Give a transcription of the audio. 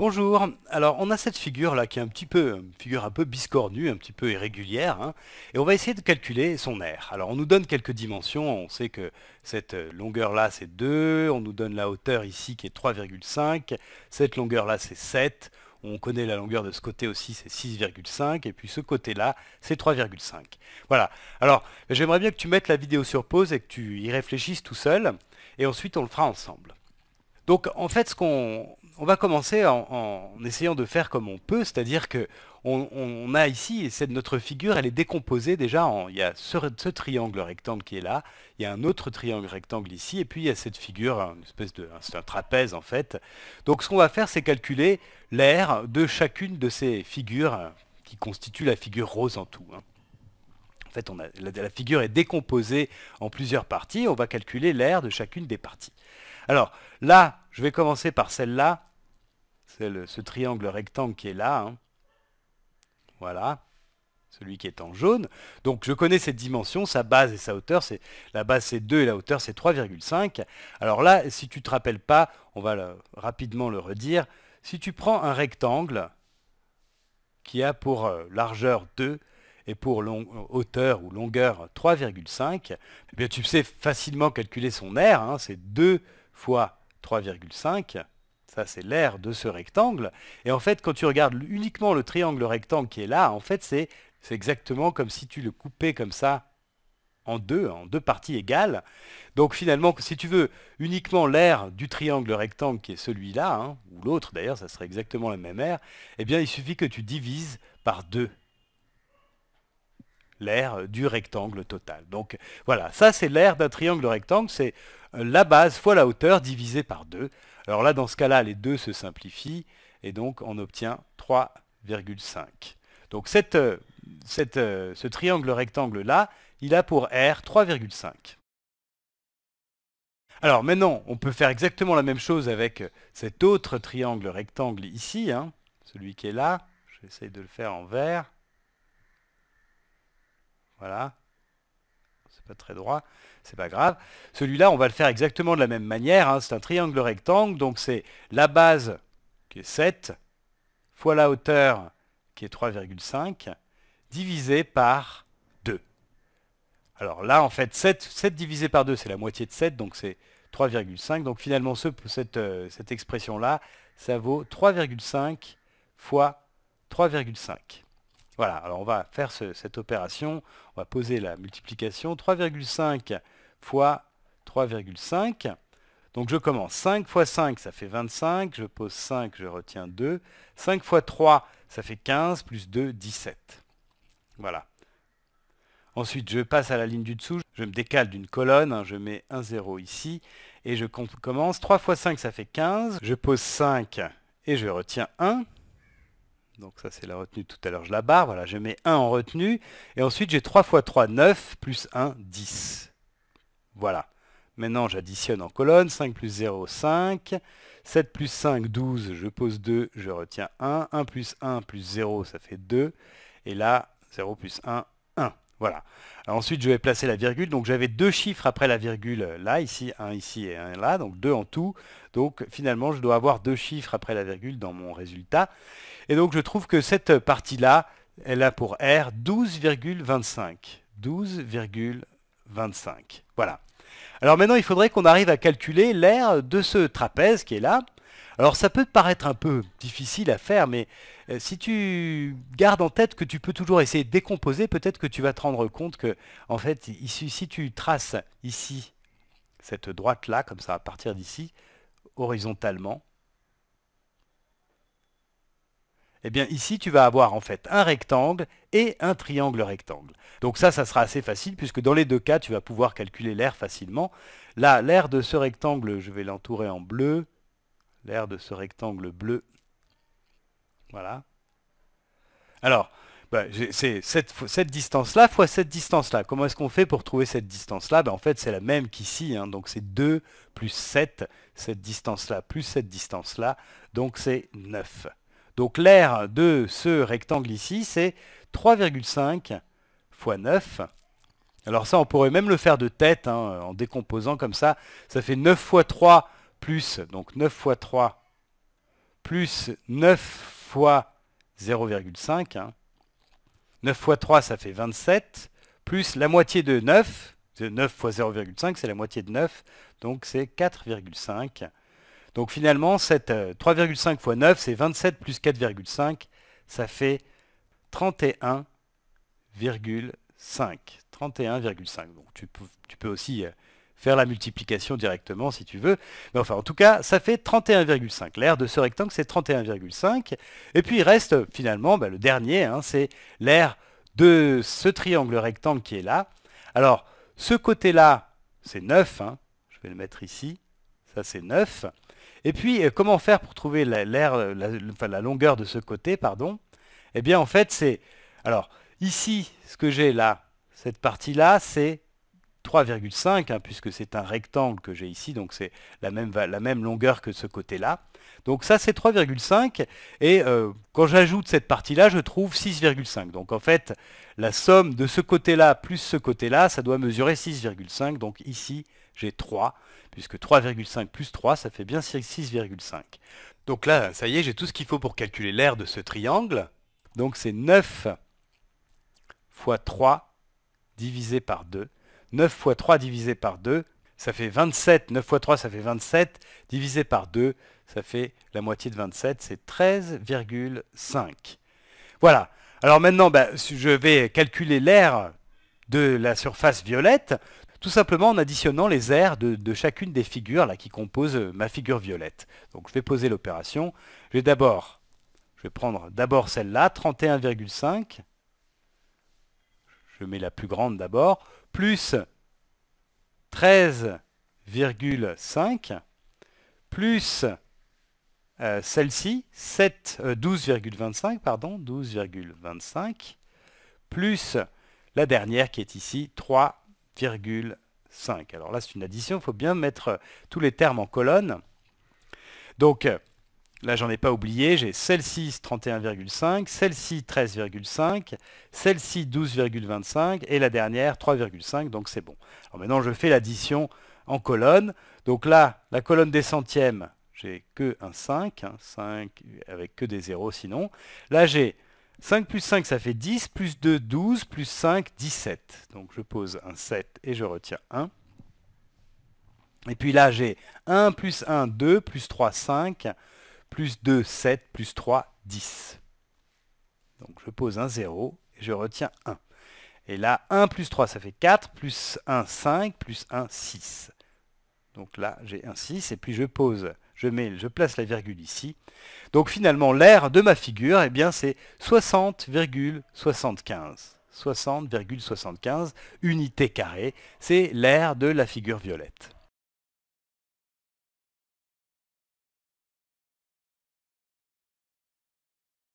Bonjour, alors on a cette figure là qui est un petit peu, une figure un peu biscornue, un petit peu irrégulière, hein, et on va essayer de calculer son air. Alors on nous donne quelques dimensions, on sait que cette euh, longueur là c'est 2, on nous donne la hauteur ici qui est 3,5, cette longueur là c'est 7, on connaît la longueur de ce côté aussi, c'est 6,5, et puis ce côté-là, c'est 3,5. Voilà. Alors, j'aimerais bien que tu mettes la vidéo sur pause et que tu y réfléchisses tout seul, et ensuite on le fera ensemble. Donc en fait, ce qu'on on va commencer en, essayant de faire comme on peut, c'est-à-dire que on, a ici, cette, notre figure, elle est décomposée déjà en, il y a ce, triangle rectangle qui est là, il y a un autre triangle rectangle ici, et puis il y a cette figure, hein, une espèce de, c'est un trapèze en fait. Donc ce qu'on va faire, c'est calculer l'air de chacune de ces figures hein, qui constituent la figure rose en tout. Hein. En fait, la, la figure est décomposée en plusieurs parties, on va calculer l'air de chacune des parties. Alors là, je vais commencer par celle-là. C'est ce triangle rectangle qui est là. Hein. Voilà. Celui qui est en jaune. Donc je connais cette dimension, sa base et sa hauteur. La base c'est 2 et la hauteur c'est 3,5. Alors là, si tu ne te rappelles pas, on va rapidement le redire. Si tu prends un rectangle qui a pour euh, largeur 2 et pour hauteur ou longueur 3,5, eh bien tu sais facilement calculer son aire. Hein. c'est 2 fois 3,5. Ça, c'est l'aire de ce rectangle. Et en fait, quand tu regardes uniquement le triangle rectangle qui est là, en fait, c'est exactement comme si tu le coupais comme ça en deux, en deux parties égales. Donc finalement, si tu veux uniquement l'aire du triangle rectangle qui est celui-là, hein, ou l'autre d'ailleurs, ça serait exactement la même aire, eh bien il suffit que tu divises par deux l'aire du rectangle total. Donc voilà, ça c'est l'aire d'un triangle rectangle, c'est euh, la base fois la hauteur divisé par 2. Alors là, dans ce cas-là, les deux se simplifient, et donc on obtient 3,5. Donc euh, euh, ce triangle rectangle-là, il a pour R 3,5. Alors maintenant, on peut faire exactement la même chose avec cet autre triangle rectangle ici, hein, celui qui est là. J'essaie de le faire en vert. Voilà. C'est pas très droit, c'est pas grave. Celui-là, on va le faire exactement de la même manière. Hein. C'est un triangle rectangle, donc c'est la base qui est 7, fois la hauteur qui est 3,5, divisé par 2. Alors là, en fait, 7, divisé par 2, c'est la moitié de 7, donc c'est 3,5. Donc finalement, ce, cette euh, expression-là, ça vaut 3,5 fois 3,5. Voilà, alors on va faire cette opération, on va poser la multiplication, 3,5 fois 3,5. Donc je commence, 5 fois 5 ça fait 25, je pose 5, je retiens 2, 5 fois 3 ça fait 15, plus 2, 17. Voilà. Ensuite, je passe à la ligne du dessous, je me décale d'une colonne, hein. je mets un 0 ici, et je commence. 3 fois 5, ça fait 15, je pose 5 et je retiens 1. Donc ça c'est la retenue tout à l'heure, je la barre, voilà, je mets 1 en retenue, et ensuite j'ai 3 fois 3, 9, plus 1, 10. Voilà. Maintenant j'additionne en colonne, 5 plus 0, 5, 7 plus 5, 12, je pose 2, je retiens 1, 1 plus 1 plus 0, ça fait 2, et là 0 plus 1, voilà. Euh, ensuite, je vais placer la virgule. Donc j'avais deux chiffres après la virgule euh, là, ici, un ici et un là, donc deux en tout. Donc finalement, je dois avoir deux chiffres après la virgule dans mon résultat. Et donc je trouve que cette partie-là, elle a pour R 12,25. 12,25. Voilà. Alors maintenant, il faudrait qu'on arrive à calculer l'air de ce trapèze qui est là. Alors ça peut te paraître un peu difficile à faire, mais euh, si tu gardes en tête que tu peux toujours essayer de décomposer, peut-être que tu vas te rendre compte que, en fait, ici, si tu traces ici, cette droite-là, comme ça, à partir d'ici, horizontalement, eh bien ici tu vas avoir en fait un rectangle et un triangle rectangle. Donc ça, ça sera assez facile puisque dans les deux cas, tu vas pouvoir calculer l'air facilement. Là, l'air de ce rectangle, je vais l'entourer en bleu, l'air de ce rectangle bleu. Voilà. Alors, bah, c'est cette, distance-là fois cette distance-là. Comment est-ce qu'on fait pour trouver cette distance-là bah, En fait, c'est la même qu'ici. Hein. donc, c'est 2 plus 7, cette distance-là, plus cette distance-là. Donc, c'est 9. Donc, l'air de ce rectangle ici, c'est 3,5 fois 9. Alors ça, on pourrait même le faire de tête, hein, en décomposant comme ça. Ça fait 9 fois 3, plus donc 9 fois 3 plus 9 fois 0,5. 9 hein. fois 3, ça fait 27, plus la moitié de 9. 9 fois 0,5, c'est la moitié de 9, donc c'est 4,5. Donc finalement, cette 3,5 euh, fois 9, c'est 27 plus 4,5, ça fait 31,5. 31,5. Donc tu peux, tu peux aussi euh, faire la multiplication directement si tu veux. Mais enfin, en tout cas, ça fait 31,5. L'aire de ce rectangle, c'est 31,5. Et puis il reste finalement bah, le dernier, hein, c'est l'aire de ce triangle rectangle qui est là. Alors, ce côté-là, c'est 9. Hein. Je vais le mettre ici. Ça, c'est 9. Et puis, euh, comment faire pour trouver la, euh, la longueur de ce côté, pardon Eh bien, en fait, c'est... Alors, ici, ce que j'ai là, cette partie-là, c'est 3,5, hein, puisque c'est un rectangle que j'ai ici, donc c'est la même, la même, longueur que ce côté-là. Donc ça c'est 3,5, et euh, quand j'ajoute cette partie-là, je trouve 6,5. Donc en fait, la somme de ce côté-là plus ce côté-là, ça doit mesurer 6,5, donc ici j'ai 3, puisque 3,5 plus 3, ça fait bien 6,5. Donc là, ça y est, j'ai tout ce qu'il faut pour calculer l'aire de ce triangle. Donc c'est 9 fois 3 divisé par 2, 9 x 3 divisé par 2, ça fait 27. 9 x 3, ça fait 27. Divisé par 2, ça fait la moitié de 27, c'est 13,5. Voilà. Alors maintenant, ben, je vais calculer l'air de la surface violette, tout simplement en additionnant les airs de, chacune des figures là, qui composent euh, ma figure violette. Donc je vais poser l'opération. Je vais d'abord, je vais prendre d'abord celle-là, 31,5. Je mets la plus grande d'abord plus 13,5 plus euh, celle-ci, 12,25, euh, pardon, 12,25, plus la dernière qui est ici, 3,5. Alors là, c'est une addition, il faut bien mettre euh, tous les termes en colonne. Donc, Là, j'en ai pas oublié, j'ai celle-ci 31,5, celle-ci 13,5, celle-ci 12,25 et la dernière 3,5, donc c'est bon. Alors maintenant, je fais l'addition en colonne. Donc là, la colonne des centièmes, j'ai que un 5, 5 hein, avec que des zéros sinon. Là, j'ai 5 plus 5, ça fait 10, plus 2, 12, plus 5, 17. Donc je pose un 7 et je retiens 1. Et puis là, j'ai 1 plus 1, 2, plus 3, 5, plus 2, 7, plus 3, 10. Donc je pose un 0 et je retiens 1. Et là, 1 plus 3, ça fait 4, plus 1, 5, plus 1, 6. Donc là, j'ai un 6, et puis je pose, je, mets, je place la virgule ici. Donc finalement, l'air de ma figure, eh bien, c'est 60,75. 60,75 unités carrées, c'est l'air de la figure violette.